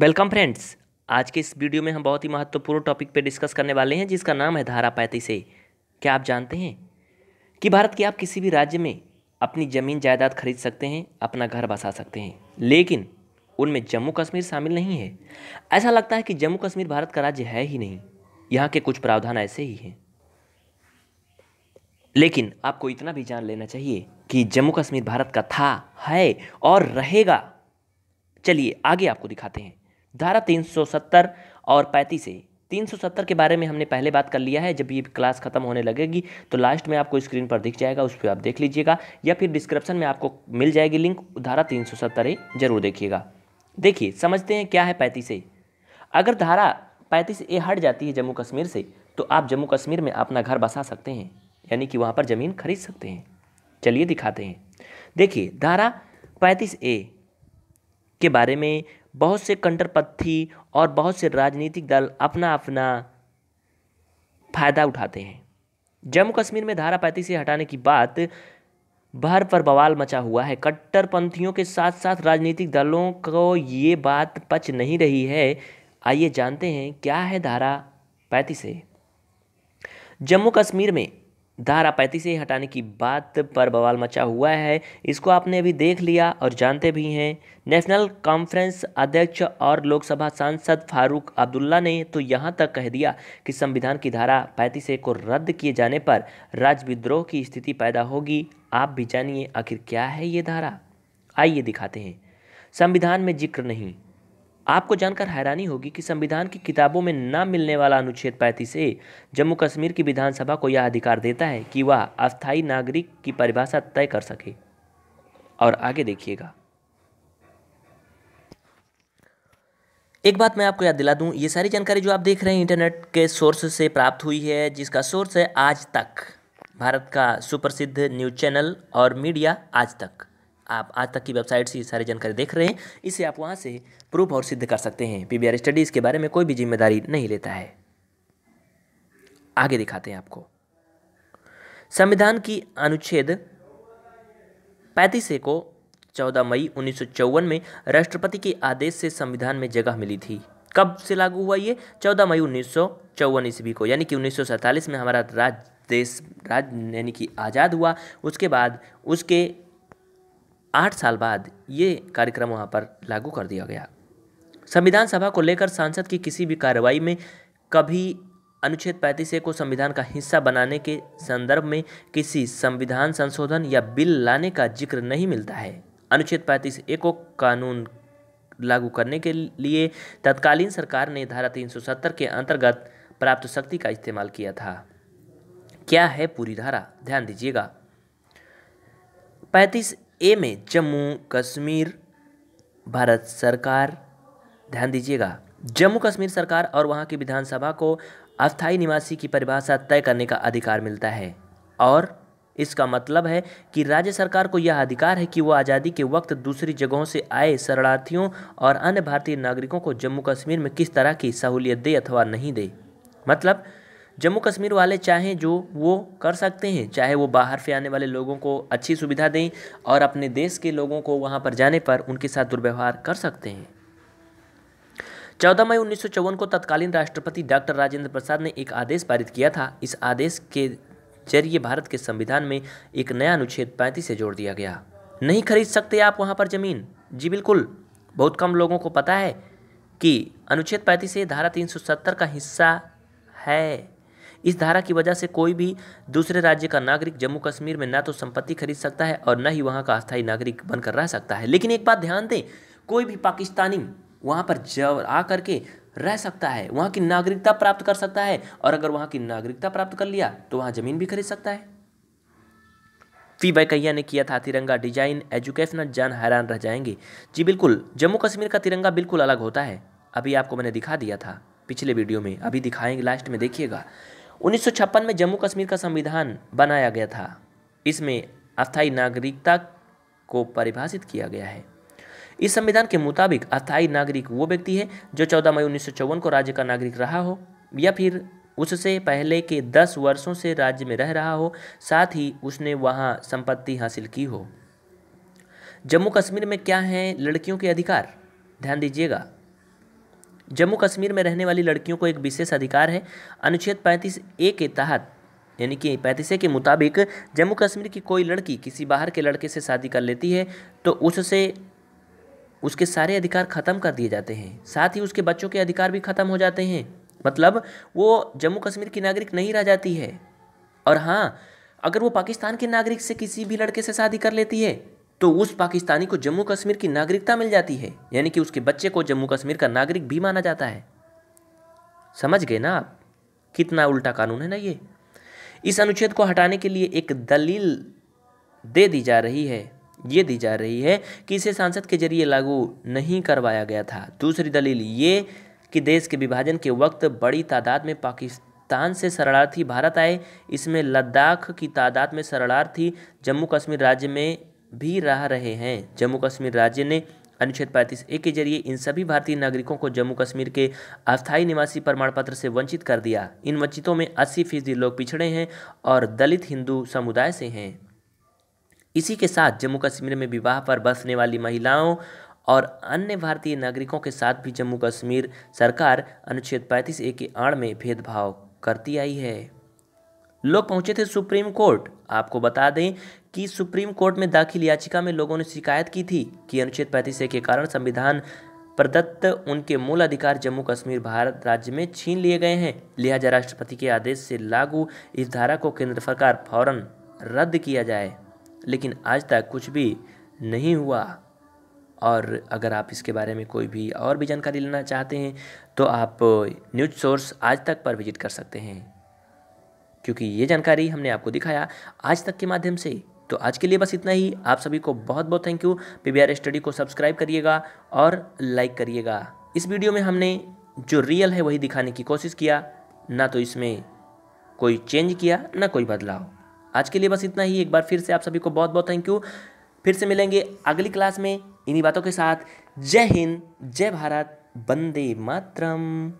welcome friends आज के इस वीडियो में हम बहुत ही महत्वपूर्ण टॉपिक पर डिस्कस करने वाले हैं जिसका नाम है धारा पैंतीस ए क्या आप जानते हैं कि भारत के आप किसी भी राज्य में अपनी ज़मीन जायदाद खरीद सकते हैं अपना घर बसा सकते हैं लेकिन उनमें जम्मू कश्मीर शामिल नहीं है ऐसा लगता है कि जम्मू कश्मीर भारत का राज्य है ही नहीं यहाँ के कुछ प्रावधान ऐसे ही हैं लेकिन आपको इतना भी जान लेना चाहिए कि जम्मू कश्मीर भारत का था है और रहेगा चलिए आगे आपको दिखाते हैं धारा 370 और पैंतीस ए 370 के बारे में हमने पहले बात कर लिया है जब ये क्लास खत्म होने लगेगी तो लास्ट में आपको स्क्रीन पर दिख जाएगा उस पर आप देख लीजिएगा या फिर डिस्क्रिप्शन में आपको मिल जाएगी लिंक धारा 370 ए जरूर देखिएगा देखिए समझते हैं क्या है पैंतीस ए अगर धारा पैंतीस ए हट जाती है जम्मू कश्मीर से तो आप जम्मू कश्मीर में अपना घर बसा सकते हैं यानी कि वहाँ पर ज़मीन खरीद सकते हैं चलिए दिखाते हैं देखिए धारा पैंतीस ए के बारे में बहुत से कंटरपथी और बहुत से राजनीतिक दल अपना अपना फ़ायदा उठाते हैं जम्मू कश्मीर में धारा पैंतीस से हटाने की बात भर पर बवाल मचा हुआ है कट्टरपंथियों के साथ साथ राजनीतिक दलों को ये बात पच नहीं रही है आइए जानते हैं क्या है धारा पैंतीस से जम्मू कश्मीर में धारा पैंतीस से हटाने की बात पर बवाल मचा हुआ है इसको आपने अभी देख लिया और जानते भी हैं नेशनल कॉन्फ्रेंस अध्यक्ष और लोकसभा सांसद फारूक अब्दुल्ला ने तो यहाँ तक कह दिया कि संविधान की धारा पैंतीस ए को रद्द किए जाने पर राज्य विद्रोह की स्थिति पैदा होगी आप भी जानिए आखिर क्या है ये धारा आइए दिखाते हैं संविधान में जिक्र नहीं आपको जानकर हैरानी होगी कि संविधान की किताबों में न मिलने वाला अनुच्छेद पैंतीस ए जम्मू कश्मीर की विधानसभा को यह अधिकार देता है कि वह अस्थायी नागरिक की परिभाषा तय कर सके और आगे देखिएगा एक बात मैं आपको याद दिला दूं ये सारी जानकारी जो आप देख रहे हैं इंटरनेट के सोर्स से प्राप्त हुई है जिसका सोर्स है आज तक भारत का सुप्रसिद्ध न्यूज़ चैनल और मीडिया आज तक आप आज तक की वेबसाइट से ये सारी जानकारी देख रहे हैं इसे आप वहाँ से प्रूफ और सिद्ध कर सकते हैं पी स्टडीज़ के बारे में कोई भी जिम्मेदारी नहीं लेता है आगे दिखाते हैं आपको संविधान की अनुच्छेद पैंतीस ए को 14 मई उन्नीस में राष्ट्रपति के आदेश से संविधान में जगह मिली थी कब से लागू हुआ ये 14 मई उन्नीस ईस्वी को यानी कि उन्नीस में हमारा राज देश राज यानी कि आज़ाद हुआ उसके बाद उसके आठ साल बाद ये कार्यक्रम वहाँ पर लागू कर दिया गया संविधान सभा को लेकर सांसद की किसी भी कार्रवाई में कभी अनुच्छेद पैंतीस ए को संविधान का हिस्सा बनाने के संदर्भ में किसी संविधान संशोधन या बिल लाने का जिक्र नहीं मिलता है अनुच्छेद पैंतीस ए को कानून लागू करने के लिए तत्कालीन सरकार ने धारा 370 के अंतर्गत प्राप्त शक्ति का इस्तेमाल किया था क्या है पूरी धारा ध्यान दीजिएगा पैंतीस ए में जम्मू कश्मीर भारत सरकार ध्यान दीजिएगा जम्मू कश्मीर सरकार और वहाँ की विधानसभा को अस्थायी निवासी की परिभाषा तय करने का अधिकार मिलता है और इसका मतलब है कि राज्य सरकार को यह अधिकार है कि वह आज़ादी के वक्त दूसरी जगहों से आए शरणार्थियों और अन्य भारतीय नागरिकों को जम्मू कश्मीर में किस तरह की सहूलियत दे अथवा नहीं दे मतलब जम्मू कश्मीर वाले चाहें जो वो कर सकते हैं चाहे वो बाहर से आने वाले लोगों को अच्छी सुविधा दें और अपने देश के लोगों को वहाँ पर जाने पर उनके साथ दुर्व्यवहार कर सकते हैं चौदह मई उन्नीस को तत्कालीन राष्ट्रपति डॉक्टर राजेंद्र प्रसाद ने एक आदेश पारित किया था इस आदेश के जरिए भारत के संविधान में एक नया अनुच्छेद पैंतीस से जोड़ दिया गया नहीं खरीद सकते आप वहाँ पर ज़मीन जी बिल्कुल बहुत कम लोगों को पता है कि अनुच्छेद पैंतीस से धारा 370 का हिस्सा है इस धारा की वजह से कोई भी दूसरे राज्य का नागरिक जम्मू कश्मीर में ना तो संपत्ति खरीद सकता है और न ही वहाँ का अस्थायी नागरिक बनकर रह सकता है लेकिन एक बात ध्यान दें कोई भी पाकिस्तानी वहाँ पर जब आ करके रह सकता है वहाँ की नागरिकता प्राप्त कर सकता है और अगर वहाँ की नागरिकता प्राप्त कर लिया तो वहाँ ज़मीन भी खरीद सकता है फी बैकैया ने किया था तिरंगा डिजाइन एजुकेशनल जान हैरान रह जाएंगे जी बिल्कुल जम्मू कश्मीर का तिरंगा बिल्कुल अलग होता है अभी आपको मैंने दिखा दिया था पिछले वीडियो में अभी दिखाएंगे लास्ट में देखिएगा उन्नीस में जम्मू कश्मीर का संविधान बनाया गया था इसमें अस्थायी नागरिकता को परिभाषित किया गया है इस संविधान के मुताबिक अस्थायी नागरिक वो व्यक्ति है जो 14 मई उन्नीस को राज्य का नागरिक रहा हो या फिर उससे पहले के 10 वर्षों से राज्य में रह रहा हो साथ ही उसने वहाँ संपत्ति हासिल की हो जम्मू कश्मीर में क्या हैं लड़कियों के अधिकार ध्यान दीजिएगा जम्मू कश्मीर में रहने वाली लड़कियों को एक विशेष अधिकार है अनुच्छेद पैंतीस ए के तहत यानी कि पैंतीस ए के मुताबिक जम्मू कश्मीर की कोई लड़की किसी बाहर के लड़के से शादी कर लेती है तो उससे उसके सारे अधिकार ख़त्म कर दिए जाते हैं साथ ही उसके बच्चों के अधिकार भी ख़त्म हो जाते हैं मतलब वो जम्मू कश्मीर की नागरिक नहीं रह जाती है और हाँ अगर वो पाकिस्तान के नागरिक से किसी भी लड़के से शादी कर लेती है तो उस पाकिस्तानी को जम्मू कश्मीर की नागरिकता मिल जाती है यानी कि उसके बच्चे को जम्मू कश्मीर का नागरिक भी माना जाता है समझ गए ना आप कितना उल्टा कानून है ना ये इस अनुच्छेद को हटाने के लिए एक दलील दे दी जा रही है ये दी जा रही है कि इसे सांसद के जरिए लागू नहीं करवाया गया था दूसरी दलील ये कि देश के विभाजन के वक्त बड़ी तादाद में पाकिस्तान से शरणार्थी भारत आए इसमें लद्दाख की तादाद में शरणार्थी जम्मू कश्मीर राज्य में भी रह रहे हैं जम्मू कश्मीर राज्य ने अनुच्छेद पैंतीस ए के जरिए इन सभी भारतीय नागरिकों को जम्मू कश्मीर के अस्थायी निवासी प्रमाण पत्र से वंचित कर दिया इन वंचितों में अस्सी फीसदी लोग पिछड़े हैं और दलित हिंदू समुदाय से हैं इसी के साथ जम्मू कश्मीर में विवाह पर बसने वाली महिलाओं और अन्य भारतीय नागरिकों के साथ भी जम्मू कश्मीर सरकार अनुच्छेद पैंतीस ए की आड़ में भेदभाव करती आई है लोग पहुंचे थे सुप्रीम कोर्ट आपको बता दें कि सुप्रीम कोर्ट में दाखिल याचिका में लोगों ने शिकायत की थी कि अनुच्छेद पैंतीस के कारण संविधान प्रदत्त उनके मूल अधिकार जम्मू कश्मीर भारत राज्य में छीन लिए गए हैं लिहाजा राष्ट्रपति के आदेश से लागू इस धारा को केंद्र सरकार फौरन रद्द किया जाए लेकिन आज तक कुछ भी नहीं हुआ और अगर आप इसके बारे में कोई भी और भी जानकारी लेना चाहते हैं तो आप न्यूज सोर्स आज तक पर विजिट कर सकते हैं क्योंकि ये जानकारी हमने आपको दिखाया आज तक के माध्यम से तो आज के लिए बस इतना ही आप सभी को बहुत बहुत थैंक यू पी स्टडी को सब्सक्राइब करिएगा और लाइक करिएगा इस वीडियो में हमने जो रियल है वही दिखाने की कोशिश किया ना तो इसमें कोई चेंज किया ना कोई बदलाव आज के लिए बस इतना ही एक बार फिर से आप सभी को बहुत बहुत थैंक यू फिर से मिलेंगे अगली क्लास में इन्हीं बातों के साथ जय हिंद जय भारत बंदे मातरम